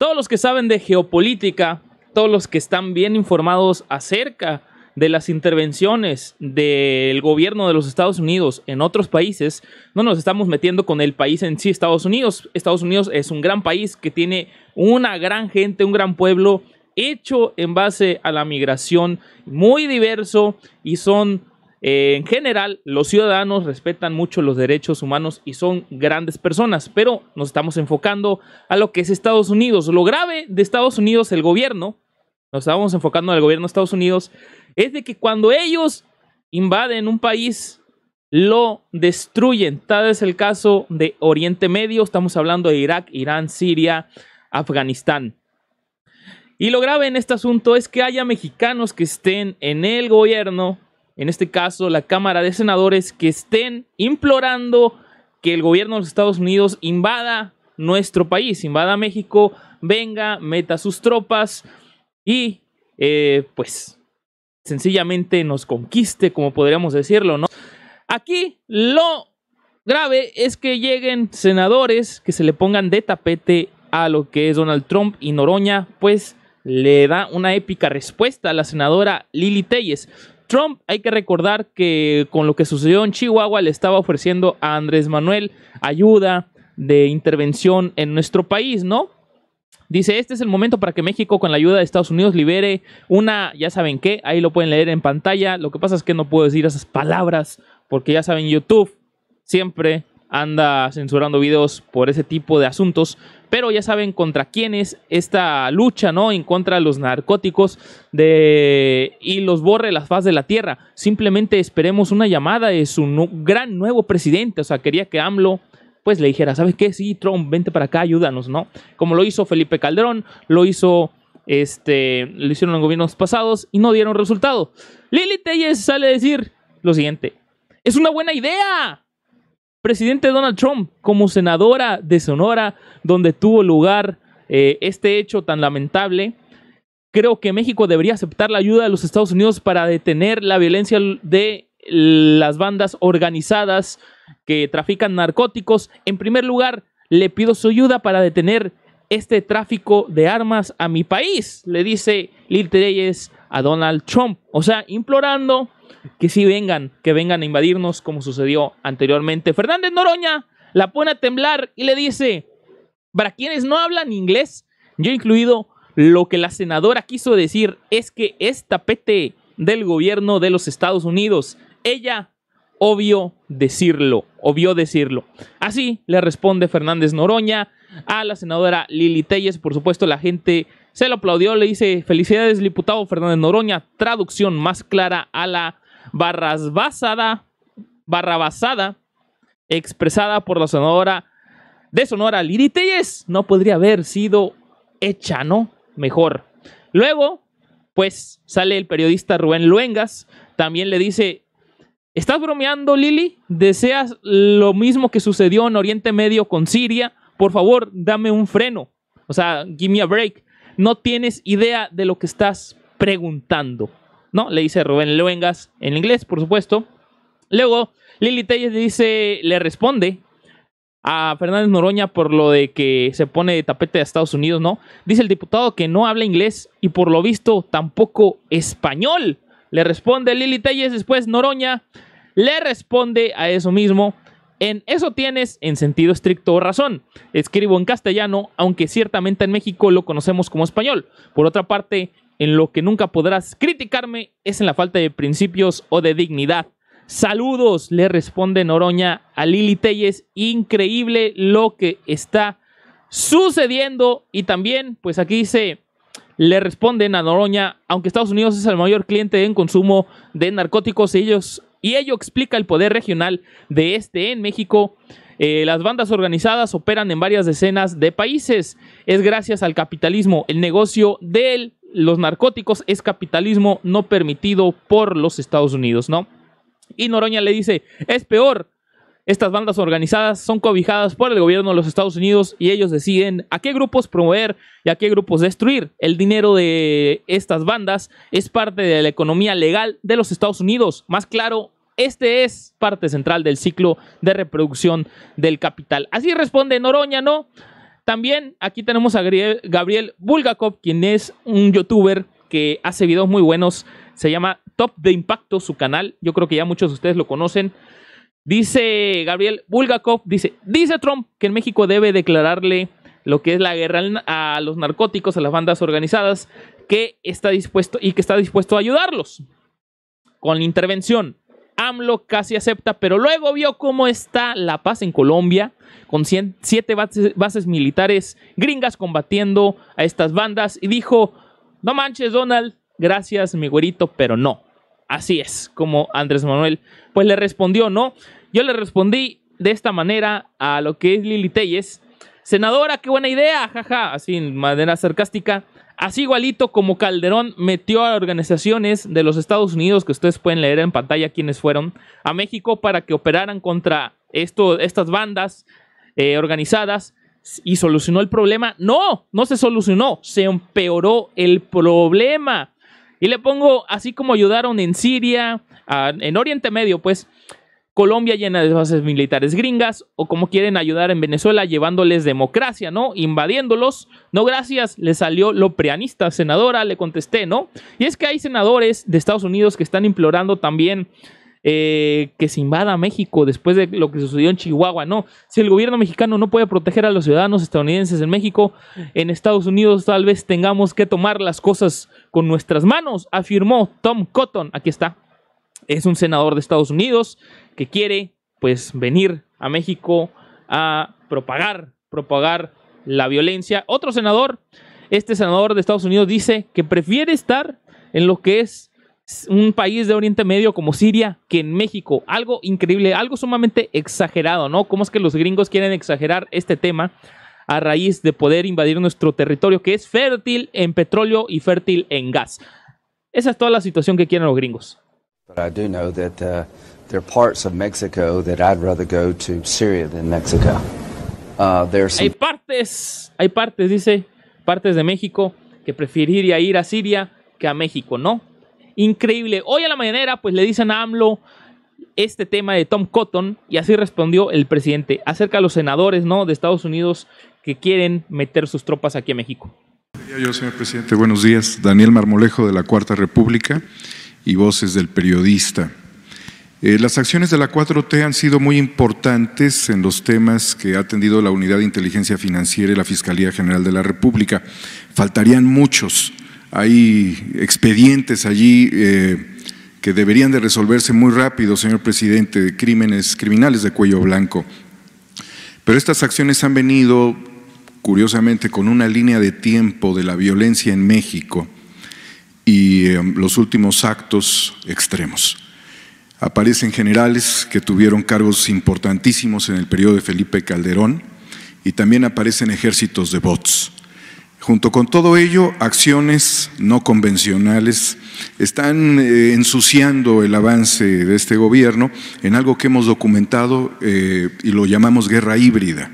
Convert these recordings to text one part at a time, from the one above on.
Todos los que saben de geopolítica, todos los que están bien informados acerca de las intervenciones del gobierno de los Estados Unidos en otros países, no nos estamos metiendo con el país en sí, Estados Unidos. Estados Unidos es un gran país que tiene una gran gente, un gran pueblo hecho en base a la migración, muy diverso y son en general, los ciudadanos respetan mucho los derechos humanos y son grandes personas, pero nos estamos enfocando a lo que es Estados Unidos. Lo grave de Estados Unidos, el gobierno, nos estamos enfocando al gobierno de Estados Unidos, es de que cuando ellos invaden un país, lo destruyen. Tal es el caso de Oriente Medio, estamos hablando de Irak, Irán, Siria, Afganistán. Y lo grave en este asunto es que haya mexicanos que estén en el gobierno en este caso la Cámara de Senadores, que estén implorando que el gobierno de los Estados Unidos invada nuestro país, invada México, venga, meta sus tropas y eh, pues sencillamente nos conquiste, como podríamos decirlo, ¿no? Aquí lo grave es que lleguen senadores que se le pongan de tapete a lo que es Donald Trump y Noroña, pues le da una épica respuesta a la senadora Lili Telles. Trump, hay que recordar que con lo que sucedió en Chihuahua le estaba ofreciendo a Andrés Manuel ayuda de intervención en nuestro país, ¿no? Dice, este es el momento para que México con la ayuda de Estados Unidos libere una, ya saben qué, ahí lo pueden leer en pantalla, lo que pasa es que no puedo decir esas palabras porque ya saben YouTube siempre anda censurando videos por ese tipo de asuntos. Pero ya saben contra quién es esta lucha, ¿no? En contra de los narcóticos de... y los borre las faz de la tierra. Simplemente esperemos una llamada de su gran nuevo presidente. O sea, quería que AMLO pues le dijera, ¿sabes qué? Sí, Trump, vente para acá, ayúdanos, ¿no? Como lo hizo Felipe Calderón, lo hizo, este, lo hicieron en gobiernos pasados y no dieron resultado. Lili Telles sale a decir lo siguiente, es una buena idea, presidente Donald Trump como senadora de Sonora, donde tuvo lugar eh, este hecho tan lamentable. Creo que México debería aceptar la ayuda de los Estados Unidos para detener la violencia de las bandas organizadas que trafican narcóticos. En primer lugar, le pido su ayuda para detener este tráfico de armas a mi país, le dice Lil Tereyes a Donald Trump. O sea, implorando que si vengan, que vengan a invadirnos como sucedió anteriormente. Fernández Noroña la pone a temblar y le dice, para quienes no hablan inglés, yo incluido, lo que la senadora quiso decir es que es tapete del gobierno de los Estados Unidos. Ella, obvio decirlo, obvio decirlo. Así le responde Fernández Noroña a la senadora Lili Telles. Por supuesto, la gente se lo aplaudió, le dice felicidades, diputado Fernández Noroña, traducción más clara a la barrasbasada, barrabasada expresada por la senadora de Sonora Lili Telles. No podría haber sido hecha, ¿no? Mejor. Luego, pues sale el periodista Rubén Luengas, también le dice, ¿estás bromeando Lili? ¿Deseas lo mismo que sucedió en Oriente Medio con Siria? por favor, dame un freno. O sea, give me a break. No tienes idea de lo que estás preguntando. ¿No? Le dice Rubén Luengas en inglés, por supuesto. Luego, Lili Telles le dice, le responde a Fernández Noroña por lo de que se pone de tapete a Estados Unidos, ¿no? Dice el diputado que no habla inglés y por lo visto tampoco español. Le responde Lili Telles después Noroña, le responde a eso mismo en eso tienes, en sentido estricto, razón. Escribo en castellano, aunque ciertamente en México lo conocemos como español. Por otra parte, en lo que nunca podrás criticarme es en la falta de principios o de dignidad. Saludos, le responde Noroña a Lili Telles. Increíble lo que está sucediendo. Y también, pues aquí dice, le responden a Noroña, aunque Estados Unidos es el mayor cliente en consumo de narcóticos, ellos y ello explica el poder regional de este en México. Eh, las bandas organizadas operan en varias decenas de países. Es gracias al capitalismo. El negocio de los narcóticos es capitalismo no permitido por los Estados Unidos, ¿no? Y Noroña le dice, es peor, estas bandas organizadas son cobijadas por el gobierno de los Estados Unidos y ellos deciden a qué grupos promover y a qué grupos destruir. El dinero de estas bandas es parte de la economía legal de los Estados Unidos. Más claro, este es parte central del ciclo de reproducción del capital. Así responde Noroña, ¿no? También aquí tenemos a Gabriel Bulgakov, quien es un youtuber que hace videos muy buenos. Se llama Top de Impacto, su canal. Yo creo que ya muchos de ustedes lo conocen. Dice Gabriel Bulgakov, dice, dice Trump que en México debe declararle lo que es la guerra a los narcóticos, a las bandas organizadas, que está dispuesto y que está dispuesto a ayudarlos con la intervención. AMLO casi acepta, pero luego vio cómo está la paz en Colombia, con siete bases, bases militares gringas combatiendo a estas bandas, y dijo, no manches Donald, gracias mi güerito, pero no. Así es, como Andrés Manuel. Pues le respondió, ¿no? Yo le respondí de esta manera a lo que es Lili Telles. Senadora, qué buena idea, jaja, así de manera sarcástica. Así igualito como Calderón metió a organizaciones de los Estados Unidos, que ustedes pueden leer en pantalla quiénes fueron, a México para que operaran contra esto, estas bandas eh, organizadas y solucionó el problema. No, no se solucionó, se empeoró el problema. Y le pongo, así como ayudaron en Siria, en Oriente Medio, pues Colombia llena de bases militares gringas, o como quieren ayudar en Venezuela llevándoles democracia, ¿no? Invadiéndolos. No, gracias, le salió lo preanista, senadora, le contesté, ¿no? Y es que hay senadores de Estados Unidos que están implorando también eh, que se invada México después de lo que sucedió en Chihuahua. No, si el gobierno mexicano no puede proteger a los ciudadanos estadounidenses en México, en Estados Unidos tal vez tengamos que tomar las cosas con nuestras manos, afirmó Tom Cotton. Aquí está. Es un senador de Estados Unidos que quiere pues venir a México a propagar, propagar la violencia. Otro senador, este senador de Estados Unidos dice que prefiere estar en lo que es un país de Oriente Medio como Siria que en México. Algo increíble, algo sumamente exagerado, ¿no? ¿Cómo es que los gringos quieren exagerar este tema a raíz de poder invadir nuestro territorio que es fértil en petróleo y fértil en gas? Esa es toda la situación que quieren los gringos. Hay partes, hay partes, dice, partes de México que preferiría ir a Siria que a México, ¿no? increíble. Hoy a la mañanera, pues le dicen a AMLO este tema de Tom Cotton y así respondió el presidente acerca de los senadores ¿no? de Estados Unidos que quieren meter sus tropas aquí a México. Yo, señor presidente, buenos días. Daniel Marmolejo de la Cuarta República y Voces del Periodista. Eh, las acciones de la 4T han sido muy importantes en los temas que ha atendido la Unidad de Inteligencia Financiera y la Fiscalía General de la República. Faltarían muchos hay expedientes allí eh, que deberían de resolverse muy rápido, señor presidente, de crímenes criminales de cuello blanco. Pero estas acciones han venido, curiosamente, con una línea de tiempo de la violencia en México y eh, los últimos actos extremos. Aparecen generales que tuvieron cargos importantísimos en el periodo de Felipe Calderón y también aparecen ejércitos de bots Junto con todo ello, acciones no convencionales están eh, ensuciando el avance de este gobierno en algo que hemos documentado eh, y lo llamamos guerra híbrida.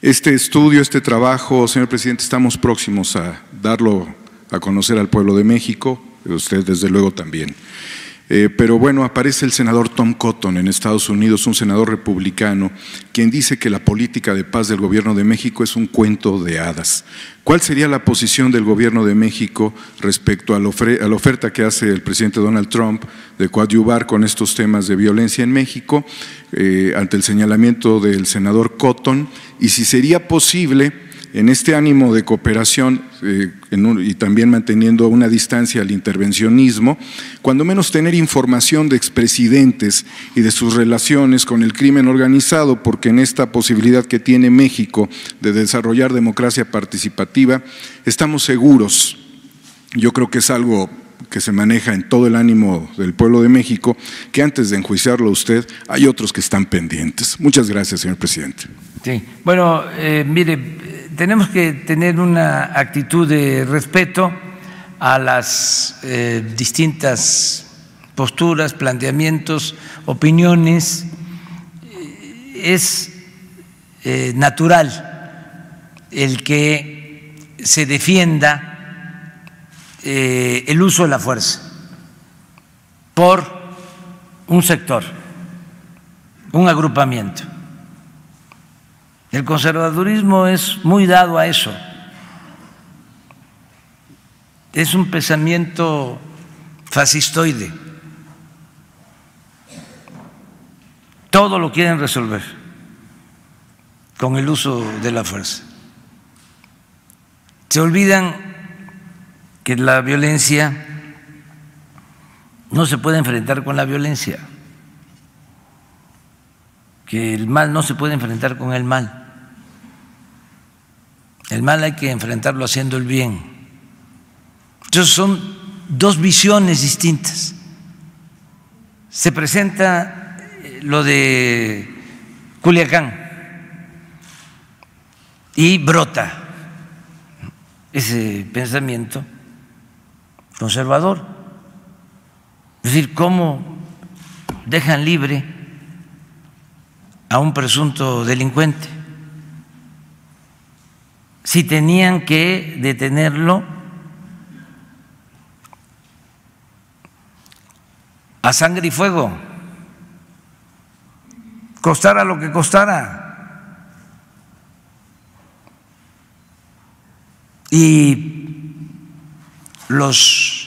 Este estudio, este trabajo, señor presidente, estamos próximos a darlo a conocer al pueblo de México, usted desde luego también. Eh, pero bueno, aparece el senador Tom Cotton en Estados Unidos, un senador republicano, quien dice que la política de paz del gobierno de México es un cuento de hadas. ¿Cuál sería la posición del gobierno de México respecto a la, oferta que hace el presidente Donald Trump de coadyuvar con estos temas de violencia en México eh, ante el señalamiento del senador Cotton? Y si sería posible en este ánimo de cooperación eh, y también manteniendo una distancia al intervencionismo, cuando menos tener información de expresidentes y de sus relaciones con el crimen organizado, porque en esta posibilidad que tiene México de desarrollar democracia participativa, estamos seguros, yo creo que es algo que se maneja en todo el ánimo del pueblo de México, que antes de enjuiciarlo usted, hay otros que están pendientes. Muchas gracias, señor presidente. Sí. Bueno, eh, mire, tenemos que tener una actitud de respeto a las eh, distintas posturas, planteamientos, opiniones. Es eh, natural el que se defienda eh, el uso de la fuerza por un sector, un agrupamiento. El conservadurismo es muy dado a eso. Es un pensamiento fascistoide. Todo lo quieren resolver con el uso de la fuerza. Se olvidan que la violencia no se puede enfrentar con la violencia que el mal no se puede enfrentar con el mal. El mal hay que enfrentarlo haciendo el bien. Entonces son dos visiones distintas. Se presenta eh, lo de Culiacán y brota ese pensamiento conservador. Es decir, ¿cómo dejan libre? a un presunto delincuente. Si tenían que detenerlo a sangre y fuego, costara lo que costara. Y los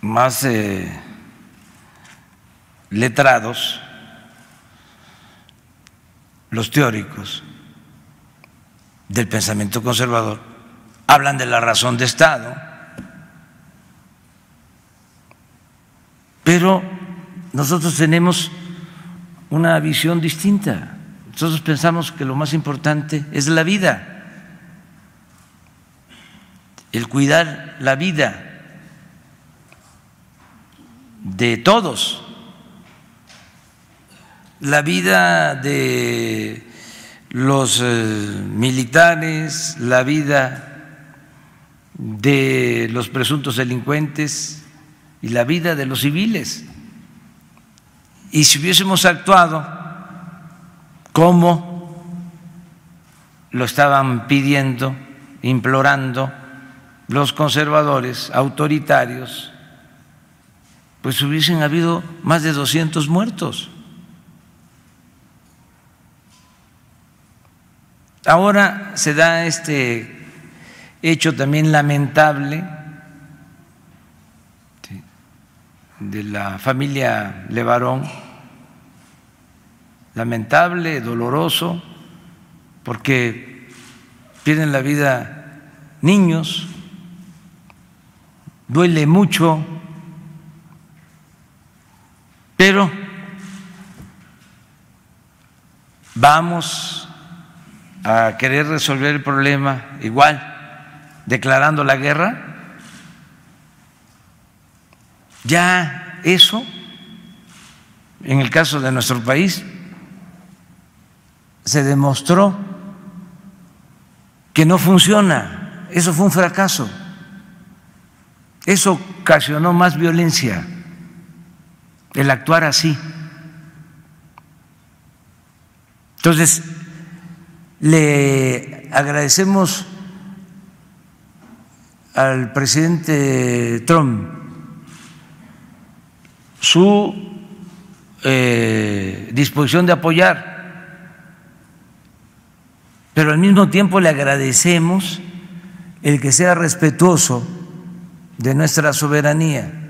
más... Eh, letrados, los teóricos del pensamiento conservador, hablan de la razón de Estado, pero nosotros tenemos una visión distinta. Nosotros pensamos que lo más importante es la vida, el cuidar la vida de todos la vida de los eh, militares, la vida de los presuntos delincuentes y la vida de los civiles. Y si hubiésemos actuado como lo estaban pidiendo, implorando los conservadores autoritarios, pues hubiesen habido más de 200 muertos. Ahora se da este hecho también lamentable de la familia Levarón, lamentable, doloroso, porque pierden la vida niños, duele mucho, pero vamos a querer resolver el problema igual, declarando la guerra? Ya eso, en el caso de nuestro país, se demostró que no funciona. Eso fue un fracaso. Eso ocasionó más violencia, el actuar así. Entonces, le agradecemos al presidente Trump su eh, disposición de apoyar, pero al mismo tiempo le agradecemos el que sea respetuoso de nuestra soberanía.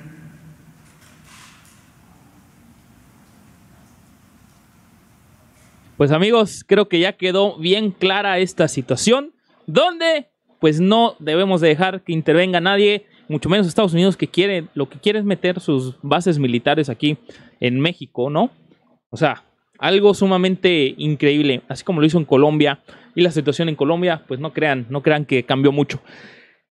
Pues amigos, creo que ya quedó bien clara esta situación, donde pues no debemos dejar que intervenga nadie, mucho menos Estados Unidos que quiere, lo que quiere es meter sus bases militares aquí en México, ¿no? O sea, algo sumamente increíble, así como lo hizo en Colombia y la situación en Colombia, pues no crean, no crean que cambió mucho.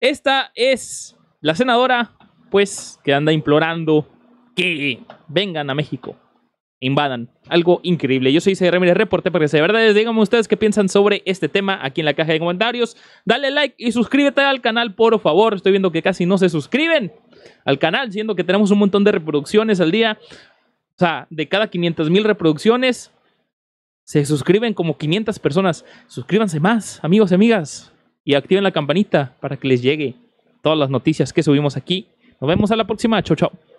Esta es la senadora, pues, que anda implorando que vengan a México invadan. Algo increíble. Yo soy CRM Ramírez Reporte para que de verdad Díganme ustedes qué piensan sobre este tema aquí en la caja de comentarios. Dale like y suscríbete al canal, por favor. Estoy viendo que casi no se suscriben al canal, siendo que tenemos un montón de reproducciones al día. O sea, de cada 500 mil reproducciones, se suscriben como 500 personas. Suscríbanse más, amigos y amigas. Y activen la campanita para que les llegue todas las noticias que subimos aquí. Nos vemos a la próxima. Chau, chau.